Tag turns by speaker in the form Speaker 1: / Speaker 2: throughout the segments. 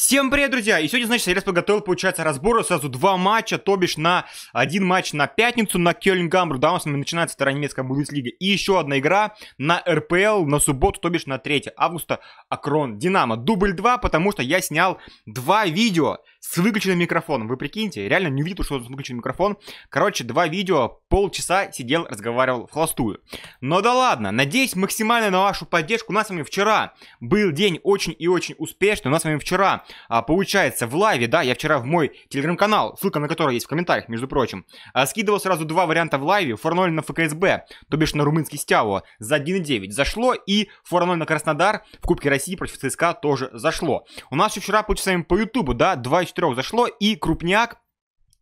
Speaker 1: Всем привет, друзья! И сегодня, значит, я сейчас подготовил, получается, разбор сразу два матча, то бишь на один матч на пятницу на Кёльнгамбру, да, у нас начинается вторая немецкая Бундеслига, и еще одна игра на РПЛ на субботу, то бишь на 3 августа, Акрон Динамо. Дубль 2, потому что я снял два видео, с выключенным микрофоном. Вы прикиньте, реально не увидел, что он с выключенным микрофон. Короче, два видео, полчаса сидел, разговаривал в холостую. Но да ладно, надеюсь максимально на вашу поддержку. У нас с вами вчера был день очень и очень успешный. У нас с вами вчера, а, получается, в лайве, да, я вчера в мой телеграм-канал, ссылка на который есть в комментариях, между прочим, а, скидывал сразу два варианта в лайве. Форноль на ФКСБ, то бишь на румынский Стяво, за 1.9 зашло. И форноль на Краснодар в Кубке России против ЦСКА тоже зашло. У нас еще вчера, получается, по Ютубу, да, два 4 зашло, и крупняк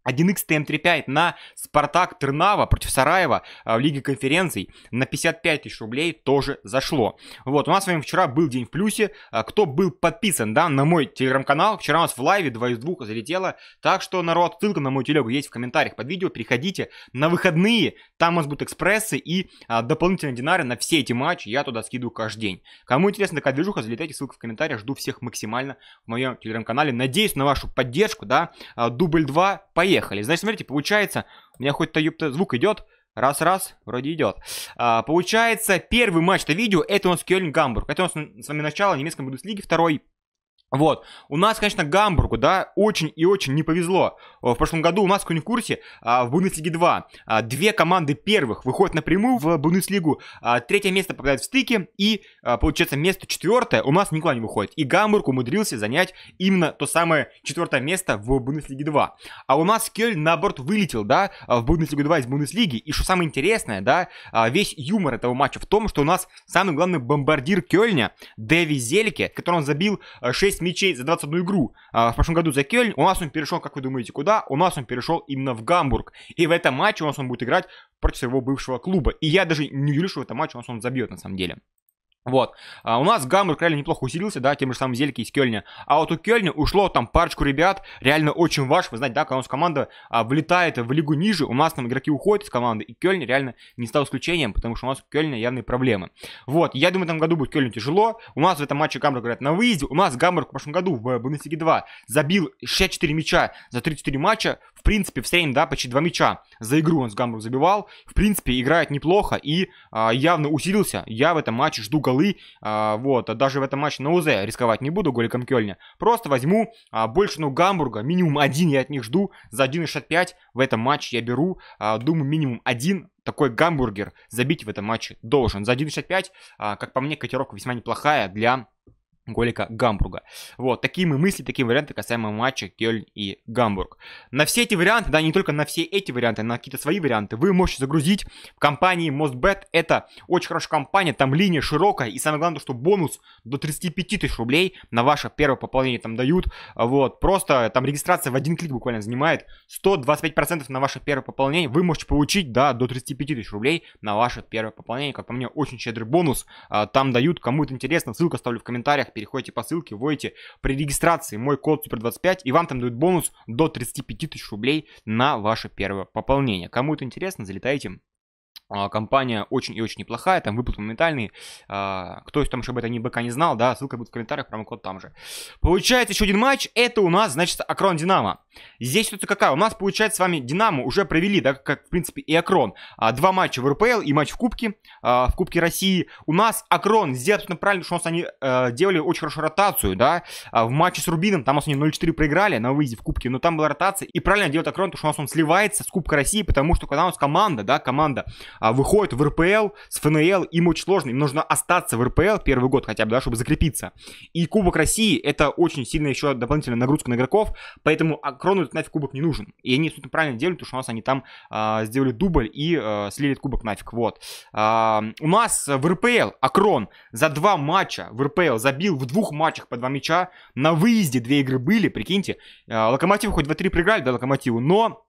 Speaker 1: 1x ТМ 35 на Спартак Тернава против Сараева э, в Лиге конференций на 55 тысяч рублей тоже зашло. Вот, у нас с вами вчера был день в плюсе. Э, кто был подписан, да, на мой телеграм-канал, вчера у нас в лайве 2 из 2 залетело. Так что, народ, ссылка на мой телегу есть в комментариях под видео. Приходите на выходные, там у нас будут экспрессы и а, дополнительные динары на все эти матчи. Я туда скидываю каждый день. Кому интересно, такая движуха, залетайте, ссылка в комментариях. Жду всех максимально в моем телеграм-канале. Надеюсь на вашу поддержку, да. А, дубль 2, поехали. Значит, смотрите, получается, у меня хоть-то ёпта звук идет. Раз-раз, вроде идет. А, получается, первый матч это видео, это у нас Кёльн-Гамбург. Это у нас с вами начало немецкой Бундеслиги, второй вот. У нас, конечно, Гамбургу, да, очень и очень не повезло. Э, в прошлом году у нас, кто не в курсе, а, в Бундеслиге 2 а, две команды первых выходят напрямую в Бундеслигу, а, третье место попадает в стыке, и, получается, место четвертое у нас никуда не выходит. И Гамбург умудрился занять именно то самое четвертое место в Бундеслиге 2. А у нас Кёльн, наоборот, вылетел, да, в Бундеслигу 2 из Бундеслиги. И что самое интересное, да, весь юмор этого матча в том, что у нас самый главный бомбардир Кёльня, Дэви Зельке, который он забил 6 э, 6 мячей за 21 игру а, в прошлом году за Кельн У нас он перешел, как вы думаете, куда? У нас он перешел именно в Гамбург. И в этом матче у нас он будет играть против своего бывшего клуба. И я даже не верю, что в этом матче у нас он забьет на самом деле. Вот. А у нас Гамбург реально неплохо усилился, да, тем же самым Зельки из Кёльня. А вот у Кёльня ушло там парочку ребят, реально очень важно. Вы знаете, да, когда у нас команда а, влетает в лигу ниже, у нас там игроки уходят из команды, и Кёльн реально не стал исключением, потому что у нас у Кёльня явные проблемы. Вот, я думаю, в этом году будет Кёльну тяжело. У нас в этом матче Гамбург играет на выезде. У нас Гамбург в прошлом году в э, Бундеслиге 2 забил 64 мяча за 34 матча принципе, в среднем, да, почти два мяча за игру он с Гамбургом забивал. В принципе, играет неплохо и а, явно усилился. Я в этом матче жду голы. А, вот, а даже в этом матче на УЗ рисковать не буду голиком Кёльня. Просто возьму а, больше, ну, Гамбурга. Минимум один я от них жду. За 1,65 в этом матче я беру, а, думаю, минимум один такой гамбургер забить в этом матче должен. За 1,65, а, как по мне, котировка весьма неплохая для Голика Гамбурга. Вот, такие мы мысли, такие варианты касаемо матча Кёльн и Гамбург. На все эти варианты, да, не только на все эти варианты, на какие-то свои варианты, вы можете загрузить в компании Mostbet. Это очень хорошая компания, там линия широкая, и самое главное, что бонус до 35 тысяч рублей на ваше первое пополнение там дают. Вот, просто там регистрация в один клик буквально занимает 125% на ваше первое пополнение. Вы можете получить, да, до 35 тысяч рублей на ваше первое пополнение. Как по мне, очень щедрый бонус. А, там дают, кому это интересно, ссылку оставлю в комментариях переходите по ссылке, вводите при регистрации мой код Супер25, и вам там дают бонус до 35 тысяч рублей на ваше первое пополнение. Кому это интересно, залетайте, а, компания очень и очень неплохая, там выплаты моментальные. А, кто из там еще об этом не БК не знал, да, ссылка будет в комментариях, промокод там же. Получается еще один матч, это у нас, значит, Акрон Динамо. Здесь что-то какая? У нас, получается, с вами Динамо уже провели, да, как, в принципе, и Акрон. А, два матча в РПЛ и матч в Кубке, в Кубке России. У нас Акрон сделал абсолютно правильно, что у нас они э, делали очень хорошую ротацию, да, в матче с Рубином, там у нас они 0-4 проиграли на выезде в Кубке, но там была ротация, и правильно делает Акрон, потому что у нас он сливается с Кубка России, потому что когда у нас команда, да, команда а, выходят в РПЛ с ФНЛ, им очень сложно, им нужно остаться в РПЛ первый год хотя бы, да, чтобы закрепиться. И Кубок России это очень сильно еще дополнительная нагрузка на игроков, поэтому Крону этот нафиг Кубок не нужен. И они абсолютно правильно делают, потому что у нас они там а, сделали дубль и а, слили Кубок нафиг, вот. А, у нас в РПЛ Акрон за два матча в РПЛ забил в двух матчах по два мяча, на выезде две игры были, прикиньте. А, Локомотив хоть 2-3 проиграли, да, Локомотиву, но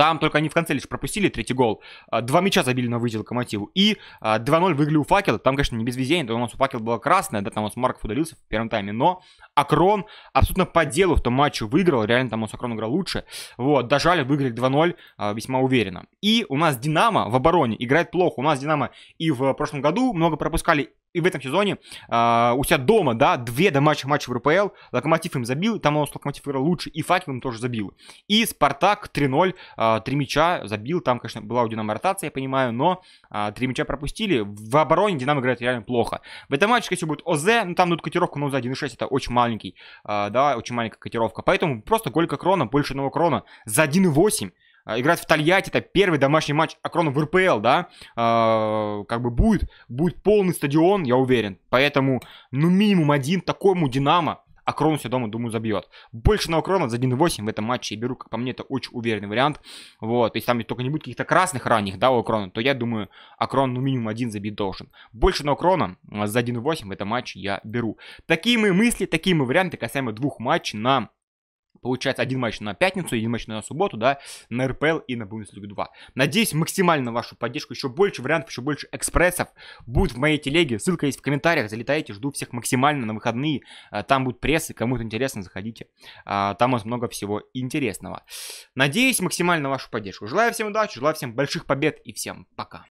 Speaker 1: там только они в конце лишь пропустили третий гол. А, два мяча забили на выйти локомотиву. И 2-0 а, выиграли у факела. Там, конечно, не без везения. Там у нас у факела была красная, да, там у нас Марков удалился в первом тайме. Но Акрон абсолютно по делу в том матче выиграл. Реально там у нас Акрон играл лучше. Вот, дожали, выиграли 2-0 а, весьма уверенно. И у нас Динамо в обороне играет плохо. У нас Динамо и в прошлом году много пропускали, и в этом сезоне э, у себя дома, да, две домашних матча в РПЛ, Локомотив им забил, там он с Локомотив играл лучше, и Факел им тоже забил. И Спартак 3-0, э, 3 мяча забил, там, конечно, была у Динамо ротация, я понимаю, но э, а, 3 мяча пропустили, в обороне Динамо играет реально плохо. В этом матче, конечно, будет ОЗ, ну там тут котировку на ОЗ 1.6, это очень маленький, э, да, очень маленькая котировка, поэтому просто голька крона, больше одного крона за 1.8, а, играть в Тольятти, это первый домашний матч Акрона в РПЛ, да, э, как бы будет, будет полный стадион, я уверен. Поэтому, ну, минимум один такому Динамо Акрон все дома, думаю, забьет. Больше на Акрона за 1.8 в этом матче я беру, как по мне, это очень уверенный вариант. Вот, если там только не будет каких-то красных ранних, да, у Акрона, то я думаю, Акрон, ну, минимум один забить должен. Больше на Акрона за 1.8 в этом матче я беру. Такие мои мысли, такие мои варианты касаемо двух матчей на получается, один матч на пятницу, один матч на субботу, да, на РПЛ и на Бундеслигу 2. Надеюсь, максимально вашу поддержку, еще больше вариантов, еще больше экспрессов будет в моей телеге, ссылка есть в комментариях, залетайте, жду всех максимально на выходные, а, там будут прессы, кому-то интересно, заходите, а, там у нас много всего интересного. Надеюсь, максимально вашу поддержку. Желаю всем удачи, желаю всем больших побед и всем пока.